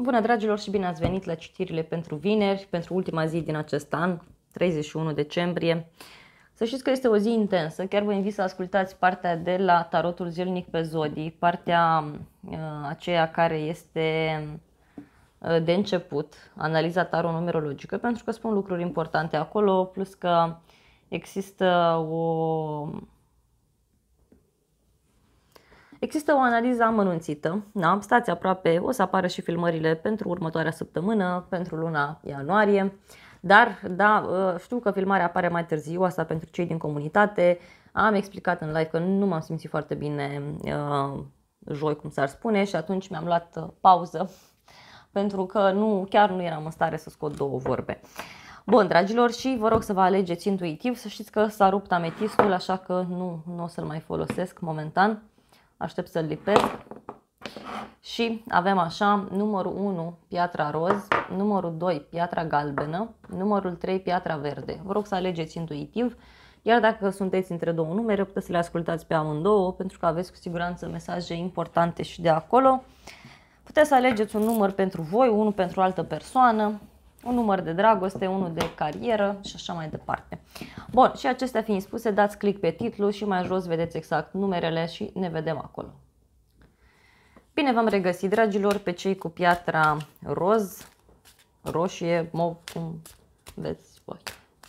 Bună dragilor și bine ați venit la citirile pentru vineri, pentru ultima zi din acest an, 31 decembrie. Să știți că este o zi intensă, chiar vă invit să ascultați partea de la tarotul zilnic pe zodii, partea uh, aceea care este uh, de început, analiza tarot numerologică, pentru că spun lucruri importante acolo, plus că există o Există o analiză amănunțită, da? stați aproape, o să apară și filmările pentru următoarea săptămână, pentru luna ianuarie, dar da, ă, știu că filmarea apare mai târziu, asta pentru cei din comunitate. Am explicat în live că nu m-am simțit foarte bine uh, joi, cum s-ar spune, și atunci mi-am luat ă, pauză pentru că nu, chiar nu eram în stare să scot două vorbe. Bun, dragilor, și vă rog să vă alegeți intuitiv, să știți că s-a rupt ametistul, așa că nu, nu o să-l mai folosesc momentan. Aștept să-l lipesc. Și avem așa numărul 1, piatra roz, numărul 2, piatra galbenă, numărul 3, piatra verde. Vă rog să alegeți intuitiv, iar dacă sunteți între două numere, puteți să le ascultați pe amândouă, pentru că aveți cu siguranță mesaje importante și de acolo. Puteți să alegeți un număr pentru voi, unul pentru altă persoană, un număr de dragoste, unul de carieră și așa mai departe. Bun, și acestea fiind spuse, dați click pe titlu și mai jos vedeți exact numerele și ne vedem acolo. Bine v-am regăsit, dragilor, pe cei cu piatra roz, roșie, mov, cum veți voi,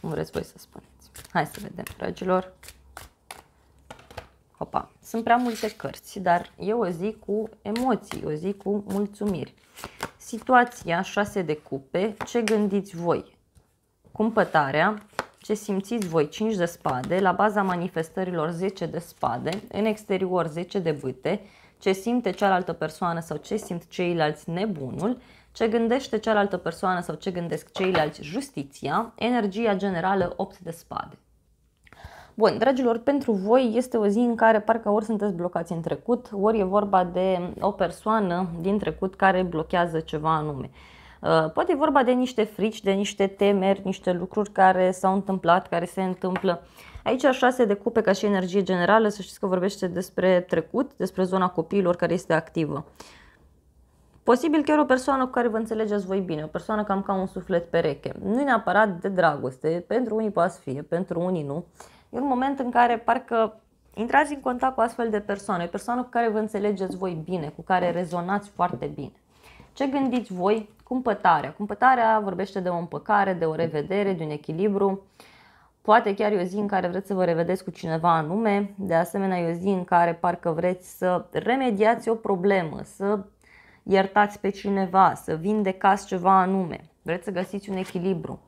cum vreți voi să spuneți. Hai să vedem, dragilor. Opa, sunt prea multe cărți, dar eu o zic cu emoții, o zic cu mulțumiri situația, șase de cupe, ce gândiți voi, cumpătarea, ce simțiți voi, 5 de spade, la baza manifestărilor 10 de spade, în exterior 10 de bâte, ce simte cealaltă persoană sau ce simt ceilalți nebunul, ce gândește cealaltă persoană sau ce gândesc ceilalți justiția, energia generală 8 de spade. Bun, dragilor, pentru voi este o zi în care parcă ori sunteți blocați în trecut, ori e vorba de o persoană din trecut care blochează ceva anume. Uh, poate e vorba de niște frici, de niște temeri, niște lucruri care s-au întâmplat, care se întâmplă. Aici șase de cupe ca și energie generală, să știți că vorbește despre trecut, despre zona copiilor care este activă. Posibil chiar o persoană cu care vă înțelegeți voi bine, o persoană cam ca un suflet pereche. Nu e neapărat de dragoste, pentru unii poate fi, pentru unii nu. Uh, E un moment în care parcă intrați în contact cu astfel de persoane, persoană cu care vă înțelegeți voi bine, cu care rezonați foarte bine. Ce gândiți voi? Cumpătarea. Cumpătarea vorbește de o împăcare, de o revedere, de un echilibru. Poate chiar e o zi în care vreți să vă revedeți cu cineva anume, de asemenea e o zi în care parcă vreți să remediați o problemă, să iertați pe cineva, să vindecați ceva anume. Vreți să găsiți un echilibru.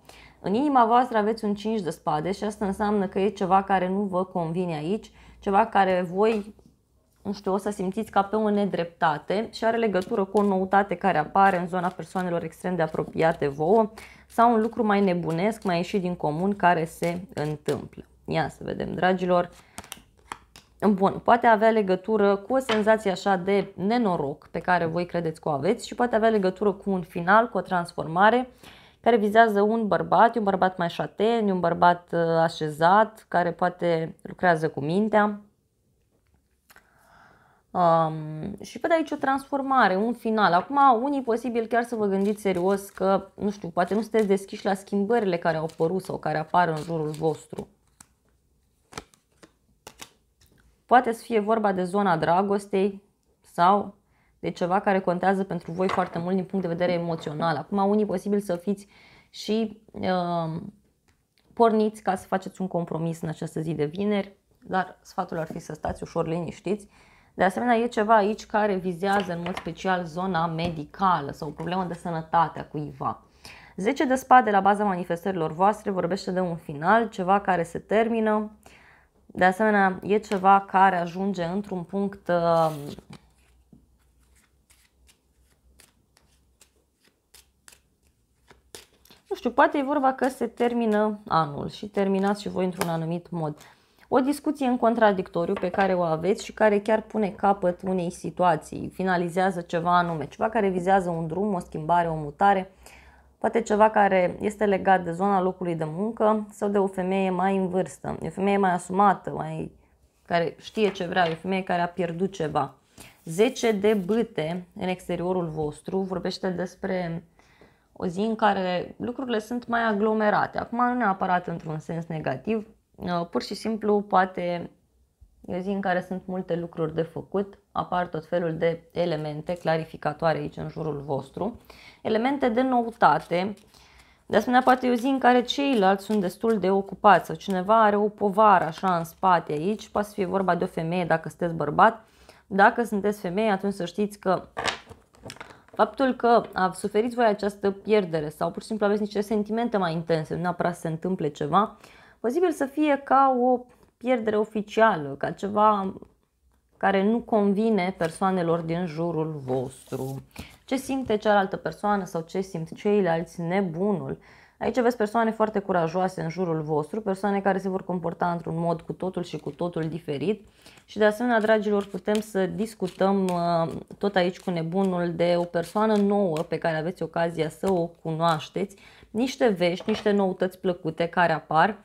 În inima voastră aveți un 5 de spade și asta înseamnă că e ceva care nu vă convine aici, ceva care voi, nu știu, o să simțiți ca pe o nedreptate și are legătură cu o noutate care apare în zona persoanelor extrem de apropiate vouă sau un lucru mai nebunesc, mai ieșit din comun care se întâmplă. Ia să vedem, dragilor. Bun, poate avea legătură cu o senzație așa de nenoroc pe care voi credeți că o aveți și poate avea legătură cu un final, cu o transformare care vizează un bărbat, un bărbat mai șaten, un bărbat uh, așezat, care poate lucrează cu mintea. Um, și văd aici o transformare, un final. Acum, unii posibil chiar să vă gândiți serios că, nu știu, poate nu sunteți deschiși la schimbările care au apărut sau care apar în jurul vostru. Poate să fie vorba de zona dragostei sau de ceva care contează pentru voi foarte mult din punct de vedere emoțional. Acum, unii posibil să fiți și uh, porniți ca să faceți un compromis în această zi de vineri, dar sfatul ar fi să stați ușor liniștiți. De asemenea, e ceva aici care vizează în mod special zona medicală sau o problemă de sănătate a cuiva. 10 de spade la baza manifestărilor voastre vorbește de un final, ceva care se termină. De asemenea, e ceva care ajunge într-un punct um, nu știu, poate e vorba că se termină anul și terminați și voi într-un anumit mod. O discuție în contradictoriu pe care o aveți și care chiar pune capăt unei situații, finalizează ceva anume, ceva care vizează un drum, o schimbare, o mutare, poate ceva care este legat de zona locului de muncă sau de o femeie mai în vârstă, o femeie mai asumată, mai care știe ce vrea, o femeie care a pierdut ceva. 10 de bâte în exteriorul vostru vorbește despre o zi în care lucrurile sunt mai aglomerate. Acum nu neapărat într-un sens negativ, uh, pur și simplu poate e o zi în care sunt multe lucruri de făcut, apar tot felul de elemente clarificatoare aici în jurul vostru, elemente de noutate, de asemenea, poate e o zi în care ceilalți sunt destul de ocupați sau cineva are o povară așa în spate aici, poate să fie vorba de o femeie dacă sunteți bărbat. Dacă sunteți femeie, atunci să știți că Faptul că a suferit voi această pierdere sau pur și simplu aveți niște sentimente mai intense, nu neapărat se întâmple ceva, posibil să fie ca o pierdere oficială, ca ceva care nu convine persoanelor din jurul vostru. Ce simte cealaltă persoană sau ce simt ceilalți, nebunul, Aici aveți persoane foarte curajoase în jurul vostru, persoane care se vor comporta într-un mod cu totul și cu totul diferit și de asemenea, dragilor, putem să discutăm uh, tot aici cu nebunul de o persoană nouă pe care aveți ocazia să o cunoașteți, niște vești, niște noutăți plăcute care apar,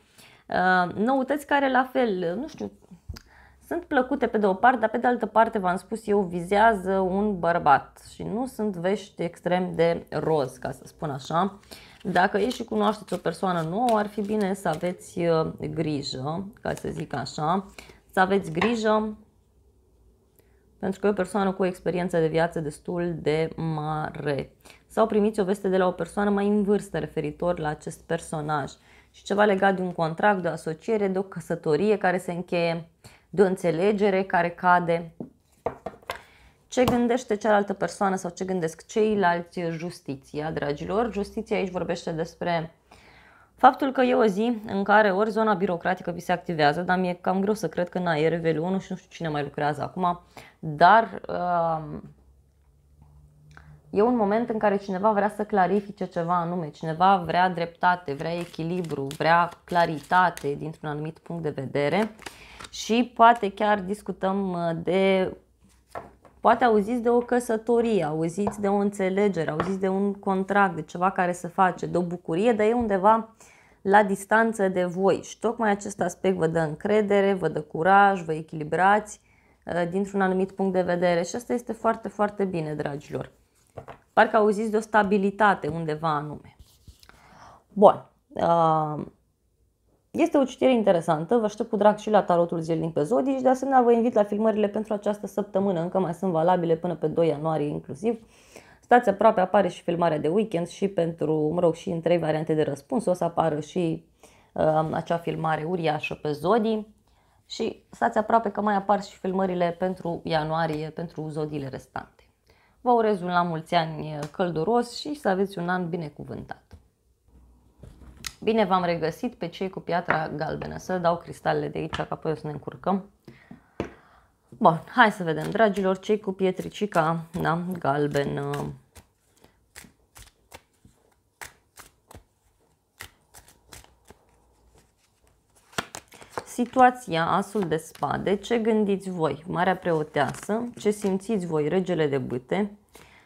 uh, noutăți care la fel, nu știu, sunt plăcute pe de o parte, dar pe de altă parte, v-am spus eu, vizează un bărbat și nu sunt vești extrem de roz, ca să spun așa. Dacă ești și cunoașteți o persoană nouă, ar fi bine să aveți uh, grijă, ca să zic așa, să aveți grijă pentru că e o persoană cu o experiență de viață destul de mare. Sau primiți o veste de la o persoană mai în vârstă referitor la acest personaj și ceva legat de un contract, de o asociere, de o căsătorie care se încheie, de o înțelegere care cade ce gândește cealaltă persoană sau ce gândesc ceilalți justiția, dragilor. Justiția aici vorbește despre faptul că e o zi în care ori zona birocratică vi se activează, dar mi-e cam greu să cred că în a nivelul 1 și nu știu cine mai lucrează acum, dar uh, e un moment în care cineva vrea să clarifice ceva anume, cineva vrea dreptate, vrea echilibru, vrea claritate dintr-un anumit punct de vedere și poate chiar discutăm uh, de Poate auziți de o căsătorie, auziți de o înțelegere, auziți de un contract, de ceva care se face, de o bucurie, dar e undeva la distanță de voi. Și tocmai acest aspect vă dă încredere, vă dă curaj, vă echilibrați uh, dintr-un anumit punct de vedere și asta este foarte, foarte bine, dragilor. Parcă auziți de o stabilitate undeva anume. Bun. Uh, este o citire interesantă, vă aștept cu drag și la tarotul zilnic pe zodii și de asemenea vă invit la filmările pentru această săptămână, încă mai sunt valabile până pe 2 ianuarie inclusiv. Stați aproape, apare și filmarea de weekend și pentru, mă rog, și în trei variante de răspuns o să apară și uh, acea filmare uriașă pe zodii și stați aproape că mai apar și filmările pentru ianuarie, pentru zodiile restante. Vă urez un la mulți ani uh, călduros și să aveți un an binecuvântat! Bine v-am regăsit pe cei cu piatra galbenă. Să dau cristalele de aici, ca apoi o să ne încurcăm. Bun, hai să vedem, dragilor, cei cu pietricica da, galbenă. Situația, asul de spade, ce gândiți voi, Marea Preoteasă, ce simțiți voi, Regele de Bâte,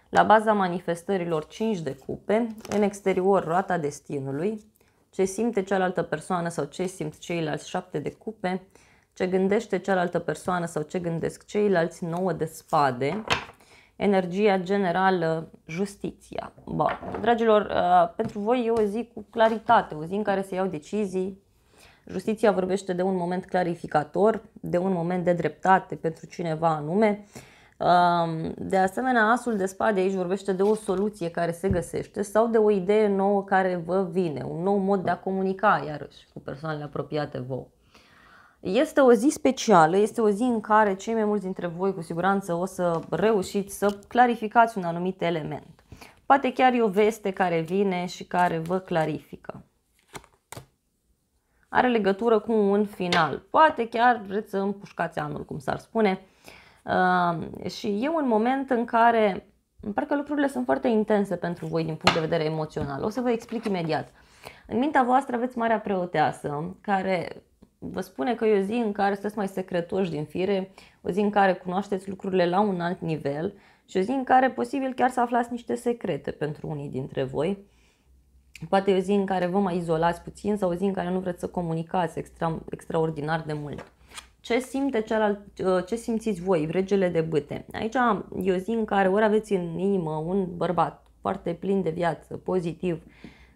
la baza manifestărilor 5 de cupe, în exterior roata destinului, ce simte cealaltă persoană sau ce simt ceilalți, șapte de cupe, ce gândește cealaltă persoană sau ce gândesc ceilalți, nouă de spade, energia generală, justiția. Bă, dragilor, uh, pentru voi eu o zi cu claritate, o zi în care se iau decizii. Justiția vorbește de un moment clarificator, de un moment de dreptate pentru cineva anume. De asemenea, asul de spade aici vorbește de o soluție care se găsește sau de o idee nouă care vă vine, un nou mod de a comunica iarăși cu persoanele apropiate vouă. Este o zi specială, este o zi în care cei mai mulți dintre voi cu siguranță o să reușiți să clarificați un anumit element. Poate chiar e o veste care vine și care vă clarifică. Are legătură cu un final. Poate chiar vreți să împușcați anul, cum s-ar spune. Uh, și e un moment în care parcă lucrurile sunt foarte intense pentru voi din punct de vedere emoțional. O să vă explic imediat. În mintea voastră aveți Marea Preoteasă, care vă spune că e o zi în care sunteți mai secretoși din fire, o zi în care cunoașteți lucrurile la un alt nivel și o zi în care posibil chiar să aflați niște secrete pentru unii dintre voi. Poate e o zi în care vă mai izolați puțin sau o zi în care nu vreți să comunicați extra, extraordinar de mult ce simte celălalt, uh, ce simțiți voi, regele de bâte. Aici e o zi în care ori aveți în inimă un bărbat foarte plin de viață, pozitiv,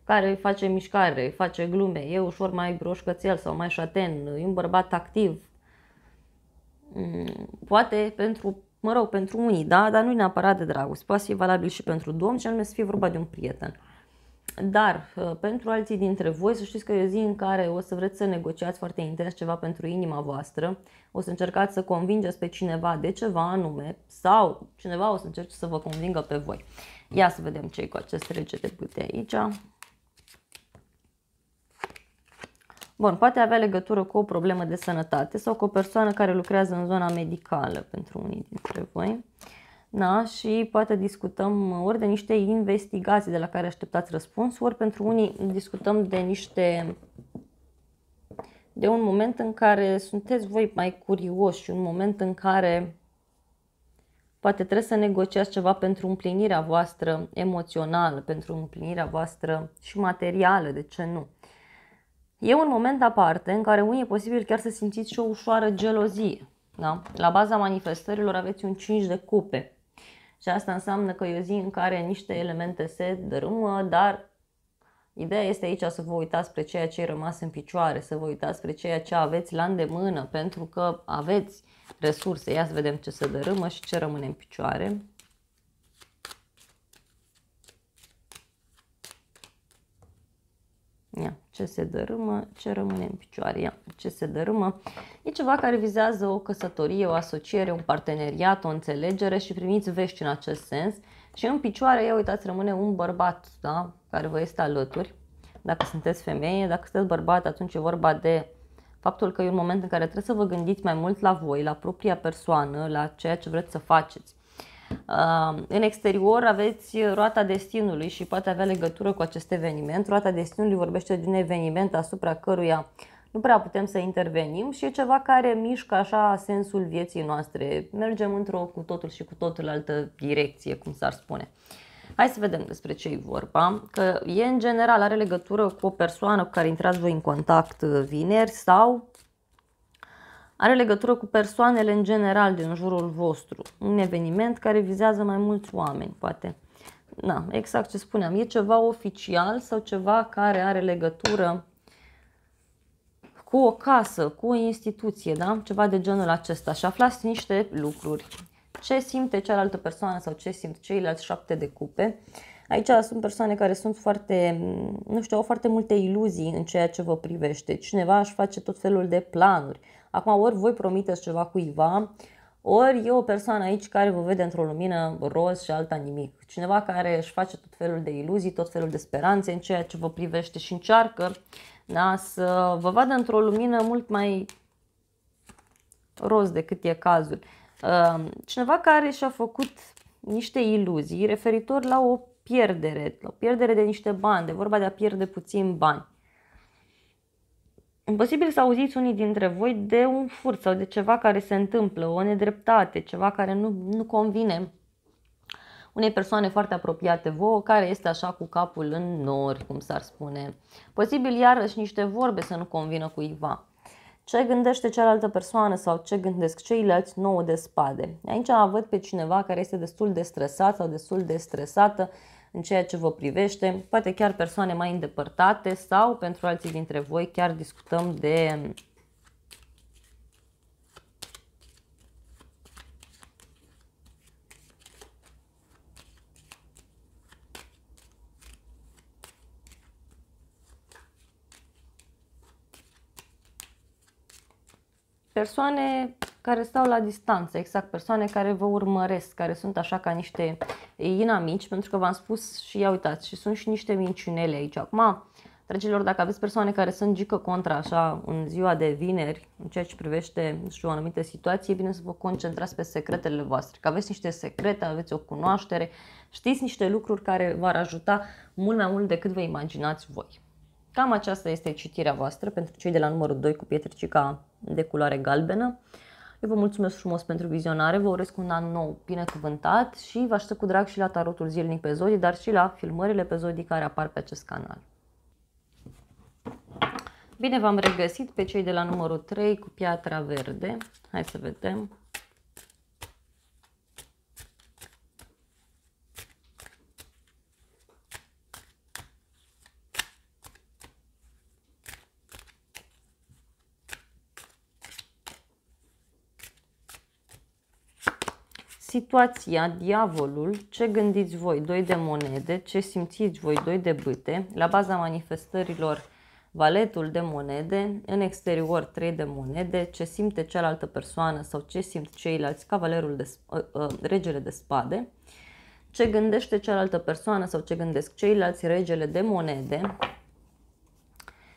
care face mișcare, face glume, e ușor mai broșcățel sau mai șaten, e un bărbat activ. Mm, poate pentru, mă rog, pentru unii, da, dar nu neapărat de dragoste, poate fi valabil și pentru domn și anume să fie vorba de un prieten. Dar uh, pentru alții dintre voi, să știți că e o zi în care o să vreți să negociați foarte intens ceva pentru inima voastră, o să încercați să convingeți pe cineva de ceva anume sau cineva o să încerce să vă convingă pe voi. Ia să vedem ce cu acest rege de pute aici. Bun, poate avea legătură cu o problemă de sănătate sau cu o persoană care lucrează în zona medicală pentru unii dintre voi. Uh, Na da? Și poate discutăm ori de niște investigații de la care așteptați răspuns, ori pentru unii discutăm de niște de un moment în care sunteți voi mai curioși și un moment în care poate trebuie să negociați ceva pentru împlinirea voastră emoțională, pentru împlinirea voastră și materială, de ce nu? E un moment aparte în care unii e posibil chiar să simțiți și o ușoară gelozie. Da? La baza manifestărilor aveți un 5 de cupe. Și asta înseamnă că e o zi în care niște elemente se dărâmă, dar Ideea este aici să vă uitați spre ceea ce e rămas în picioare, să vă uitați spre ceea ce aveți la îndemână, pentru că aveți resurse. Ia să vedem ce se dărâmă și ce rămâne în picioare. Ia, ce se dărâmă, ce rămâne în picioare, ia, ce se dărâmă. E ceva care vizează o căsătorie, o asociere, un parteneriat, o înțelegere și primiți vești în acest sens. Și în picioare, ia uitați, rămâne un bărbat da? care vă este alături. Dacă sunteți femeie, dacă sunteți bărbat, atunci e vorba de faptul că e un moment în care trebuie să vă gândiți mai mult la voi, la propria persoană, la ceea ce vreți să faceți. În exterior aveți roata destinului și poate avea legătură cu acest eveniment. Roata destinului vorbește de un eveniment asupra căruia nu prea putem să intervenim și e ceva care mișcă așa sensul vieții noastre. Mergem într-o cu totul și cu totul altă direcție, cum s-ar spune. Hai să vedem despre ce e vorba, că e în general are legătură cu o persoană cu care intrați voi în contact uh, vineri sau are legătură cu persoanele în general din jurul vostru. Un eveniment care vizează mai mulți oameni, poate. Na, exact ce spuneam. E ceva oficial sau ceva care are legătură cu o casă, cu o instituție, da? Ceva de genul acesta. Și aflați niște lucruri. Ce simte cealaltă persoană sau ce simt ceilalți șapte de cupe. Aici sunt persoane care sunt foarte, nu știu, au foarte multe iluzii în ceea ce vă privește. Cineva își face tot felul de planuri, Acum ori voi promiteți ceva cuiva, ori e o persoană aici care vă vede într-o lumină roz și alta nimic. Cineva care își face tot felul de iluzii, tot felul de speranțe în ceea ce vă privește și încearcă da, să vă vadă într-o lumină mult mai roz decât e cazul. Ehm, cineva care și-a făcut niște iluzii referitor la o pierdere, la o pierdere de niște bani, de vorba de a pierde puțin bani posibil să auziți unii dintre voi de un furt sau de ceva care se întâmplă, o nedreptate, ceva care nu, nu convine unei persoane foarte apropiate vouă, care este așa cu capul în nori, cum s-ar spune. Posibil iarăși niște vorbe să nu convină cuiva. Ce gândește cealaltă persoană sau ce gândesc ceilalți nouă de spade. Aici văd pe cineva care este destul de stresat sau destul de stresată în ceea ce vă privește, poate chiar persoane mai îndepărtate sau pentru alții dintre voi chiar discutăm de persoane care stau la distanță, exact, persoane care vă urmăresc, care sunt așa ca niște inamici, pentru că v-am spus și ia uitați și sunt și niște minciunele aici. Acum, dragilor, dacă aveți persoane care sunt gică contra așa în ziua de vineri, în ceea ce privește, nu știu, anumită situație, e bine să vă concentrați pe secretele voastre, că aveți niște secrete, aveți o cunoaștere, știți niște lucruri care v-ar ajuta mult mai mult decât vă imaginați voi. Cam aceasta este citirea voastră pentru cei de la numărul 2 cu pietricica de culoare galbenă. Eu vă mulțumesc frumos pentru vizionare, vă urez un an nou binecuvântat și vă aștept cu drag și la tarotul zilnic pe Zodii, dar și la filmările pe Zodii care apar pe acest canal. Bine v-am regăsit pe cei de la numărul 3 cu piatra verde. Hai să vedem. situația, diavolul, ce gândiți voi, doi de monede, ce simțiți voi, doi de bâte, la baza manifestărilor valetul de monede, în exterior trei de monede, ce simte cealaltă persoană sau ce simt ceilalți, cavalerul de, uh, uh, regele de spade, ce gândește cealaltă persoană sau ce gândesc ceilalți, regele de monede,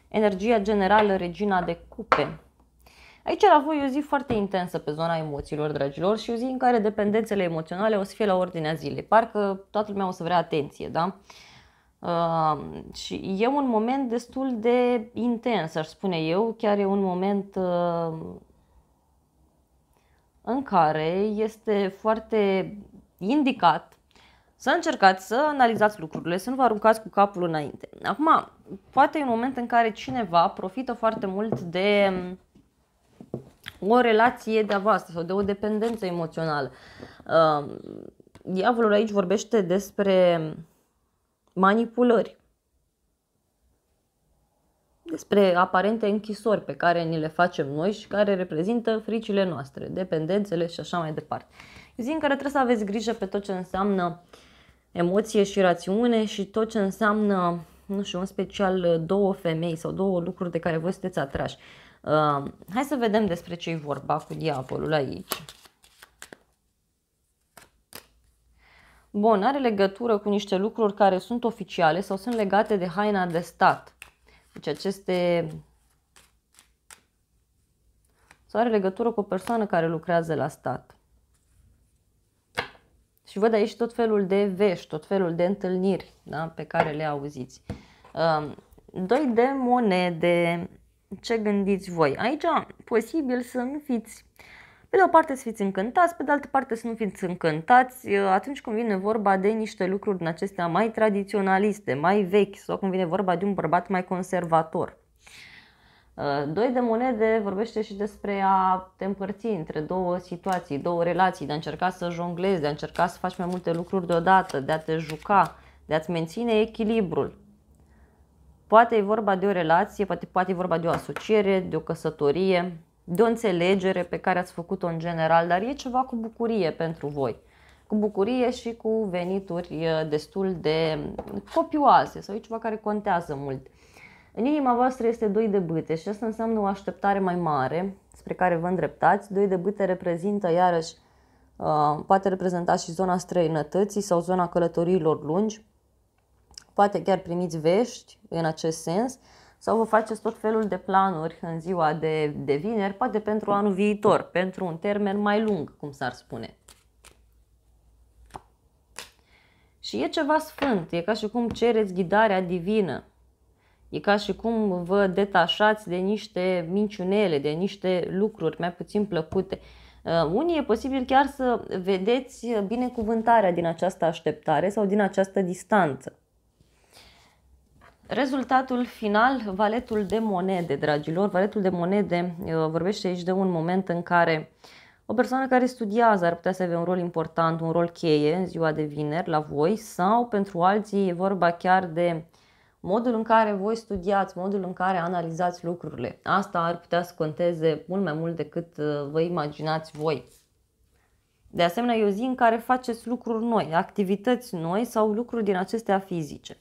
energia generală, regina de cupe, Aici la voi e o zi foarte intensă pe zona emoțiilor, dragilor, și o zi în care dependențele emoționale o să fie la ordinea zilei. Parcă toată lumea o să vrea atenție, da? Uh, și e un moment destul de intens, aș spune eu, chiar e un moment uh, în care este foarte indicat să încercați să analizați lucrurile, să nu vă aruncați cu capul înainte. Acum, poate e un moment în care cineva profită foarte mult de o relație de-a voastră sau de o dependență emoțională. Um, diavolul aici vorbește despre manipulări, despre aparente închisori pe care ni le facem noi și care reprezintă fricile noastre, dependențele și așa mai departe. zi în care trebuie să aveți grijă pe tot ce înseamnă emoție și rațiune și tot ce înseamnă, nu știu, în special două femei sau două lucruri de care voi sunteți atrași. Ehm, hai să vedem despre ce e vorba cu diavolul aici. Bun, are legătură cu niște lucruri care sunt oficiale sau sunt legate de haina de stat. Deci aceste... Sau are legătură cu o persoană care lucrează la stat. Și văd aici tot felul de vești, tot felul de întâlniri da, pe care le auziți. Ehm, doi de monede, ce gândiți voi. Aici, posibil să nu fiți pe de o parte să fiți încântați, pe de altă parte să nu fiți încântați ă, atunci când vine vorba de niște lucruri din acestea mai tradiționaliste, mai vechi sau când vine vorba de un bărbat mai conservator. Ă, doi de monede vorbește și despre a te împărți între două situații, două relații, de a încerca să jonglezi, de a încerca să faci mai multe lucruri deodată, de a te juca, de a-ți menține echilibrul. Poate e vorba de o relație, poate, poate e vorba de o asociere, de o căsătorie, de o înțelegere pe care ați făcut-o în general, dar e ceva cu bucurie pentru voi. Cu bucurie și cu venituri destul de copioase sau e ceva care contează mult. În inima voastră este doi de bâte și asta înseamnă o așteptare mai mare spre care vă îndreptați. Doi de bâte reprezintă iarăși, uh, poate reprezenta și zona străinătății sau zona călătoriilor lungi, poate chiar primiți vești în acest sens sau vă faceți tot felul de planuri în ziua de, de vineri, poate pentru anul viitor, pentru un termen mai lung, cum s-ar spune. Și e ceva sfânt, e ca și cum cereți ghidarea divină, e ca și cum vă detașați de niște minciunele, de niște lucruri mai puțin plăcute. Uh, unii e posibil chiar să vedeți binecuvântarea din această așteptare sau din această distanță. Rezultatul final, valetul de monede, dragilor, valetul de monede uh, vorbește aici de un moment în care o persoană care studiază ar putea să aibă un rol important, un rol cheie în ziua de vineri la voi sau pentru alții e vorba chiar de modul în care voi studiați, modul în care analizați lucrurile. Asta ar putea să conteze mult mai mult decât uh, vă imaginați voi. De asemenea, e o zi în care faceți lucruri noi, activități noi sau lucruri din acestea fizice.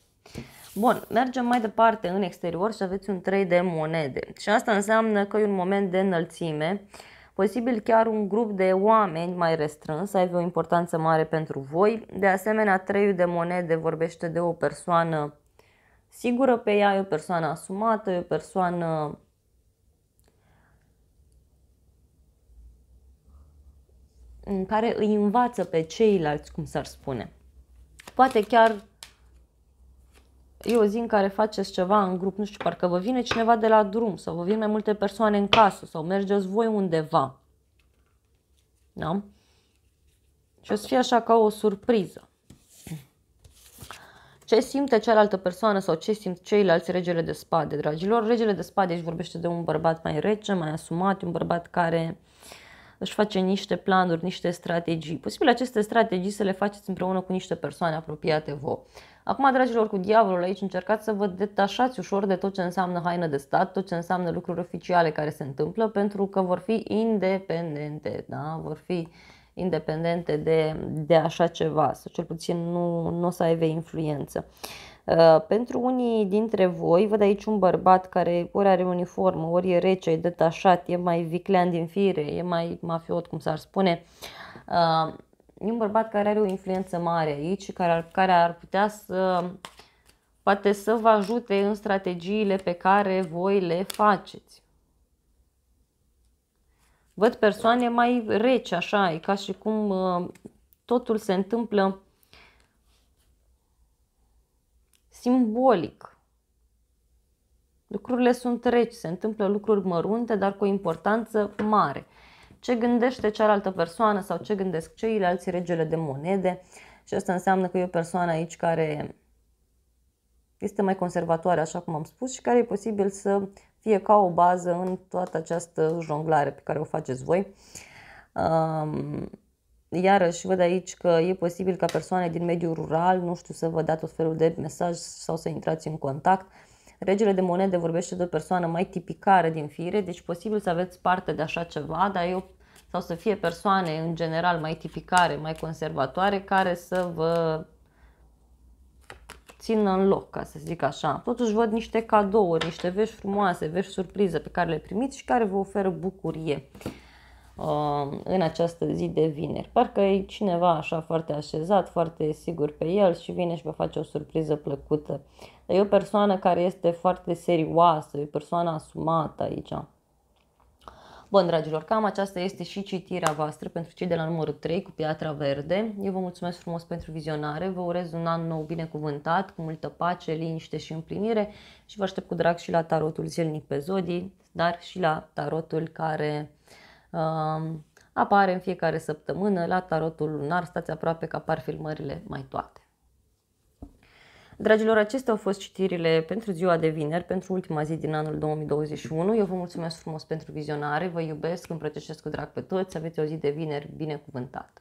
Bun, mergem mai departe în exterior și aveți un 3 de monede. Și asta înseamnă că e un moment de înălțime, posibil chiar un grup de oameni mai restrâns, aibă o importanță mare pentru voi. De asemenea, 3 de monede vorbește de o persoană sigură pe ea, e o persoană asumată, e o persoană în care îi învață pe ceilalți, cum s-ar spune. Poate chiar e o zi în care faceți ceva în grup, nu știu, parcă vă vine cineva de la drum sau vă vin mai multe persoane în casă sau mergeți voi undeva. Da? Și o să fie așa ca o surpriză. Ce simte cealaltă persoană sau ce simt ceilalți regele de spade, dragilor? Regele de spade aici vorbește de un bărbat mai rece, mai asumat, un bărbat care își face niște planuri, niște strategii. Posibil aceste strategii să le faceți împreună cu niște persoane apropiate vouă. Acum, dragilor, cu diavolul aici încercați să vă detașați ușor de tot ce înseamnă haină de stat, tot ce înseamnă lucruri oficiale care se întâmplă, pentru că vor fi independente, da? vor fi independente de, de așa ceva, sau cel puțin nu, nu o să aibă influență. Uh, pentru unii dintre voi, văd aici un bărbat care ori are uniformă, ori e rece, e detașat, e mai viclean din fire, e mai mafiot, cum s-ar spune. Uh, e un bărbat care are o influență mare aici, care ar, care ar putea să poate să vă ajute în strategiile pe care voi le faceți. Văd persoane mai reci, așa, e ca și cum uh, totul se întâmplă simbolic. Lucrurile sunt reci, se întâmplă lucruri mărunte, dar cu o importanță mare ce gândește cealaltă persoană sau ce gândesc ceilalți regele de monede și asta înseamnă că e o persoană aici care este mai conservatoare, așa cum am spus, și care e posibil să fie ca o bază în toată această jonglare pe care o faceți voi. Iarăși văd aici că e posibil ca persoane din mediul rural, nu știu, să vă dea tot felul de mesaj sau să intrați în contact. Regele de monede vorbește de o persoană mai tipicară din fire, deci posibil să aveți parte de așa ceva, dar e o sau să fie persoane în general mai tipicare, mai conservatoare, care să vă țină în loc, ca să zic așa. Totuși văd niște cadouri, niște vești frumoase, vești surpriză pe care le primiți și care vă oferă bucurie uh, în această zi de vineri. Parcă e cineva așa foarte așezat, foarte sigur pe el și vine și vă face o surpriză plăcută. E o persoană care este foarte serioasă, e o persoană asumată aici. Bun, dragilor, cam aceasta este și citirea voastră pentru cei de la numărul 3 cu piatra verde. Eu vă mulțumesc frumos pentru vizionare, vă urez un an nou binecuvântat, cu multă pace, liniște și împlinire și vă aștept cu drag și la tarotul zilnic pe zodii, dar și la tarotul care uh, apare în fiecare săptămână, la tarotul lunar, stați aproape că apar filmările mai toate. Dragilor, acestea au fost citirile pentru ziua de vineri, pentru ultima zi din anul 2021. Eu vă mulțumesc frumos pentru vizionare, vă iubesc, îmi cu drag pe toți, aveți o zi de vineri binecuvântată.